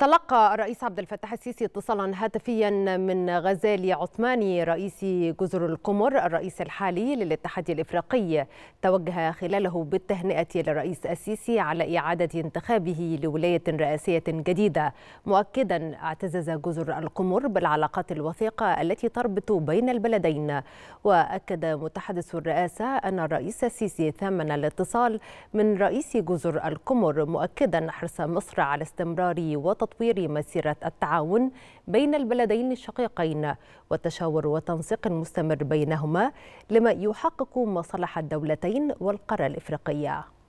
تلقى الرئيس عبد الفتاح السيسي اتصالا هاتفيا من غزالي عثماني رئيس جزر القمر الرئيس الحالي للاتحاد الافريقي توجه خلاله بالتهنئه للرئيس السيسي على اعاده انتخابه لولايه رئاسيه جديده مؤكدا اعتزاز جزر القمر بالعلاقات الوثيقه التي تربط بين البلدين واكد متحدث الرئاسه ان الرئيس السيسي ثمن الاتصال من رئيس جزر القمر مؤكدا حرص مصر على استمرار وتطوير تطوير مسيرة التعاون بين البلدين الشقيقين والتشاور وتنسيق مستمر بينهما لما يحقق مصالح الدولتين والقارة الإفريقية